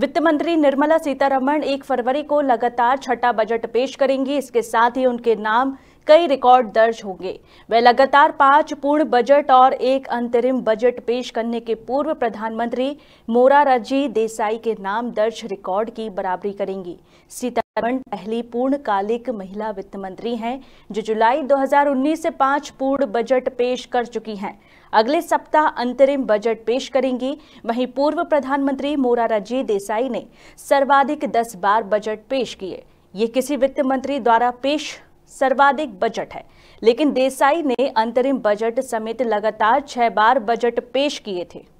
वित्त मंत्री निर्मला सीतारमण 1 फरवरी को लगातार छठा बजट पेश करेंगी इसके साथ ही उनके नाम कई रिकॉर्ड दर्ज होंगे वह लगातार पांच पूर्ण बजट और एक अंतरिम बजट पेश करने के पूर्व प्रधानमंत्री मोरारजी देसाई के नाम दर्ज रिकॉर्ड की बराबरी करेंगी सीतारमण पहली पूर्णकालिक महिला वित्त मंत्री हैं जो जुलाई 2019 से पांच पूर्ण बजट पेश कर चुकी हैं अगले सप्ताह अंतरिम बजट पेश करेंगी वहीं पूर्व प्रधानमंत्री मोरारजी देसाई ने सर्वाधिक दस बार बजट पेश किए ये किसी वित्त मंत्री द्वारा पेश सर्वाधिक बजट है लेकिन देसाई ने अंतरिम बजट समेत लगातार छह बार बजट पेश किए थे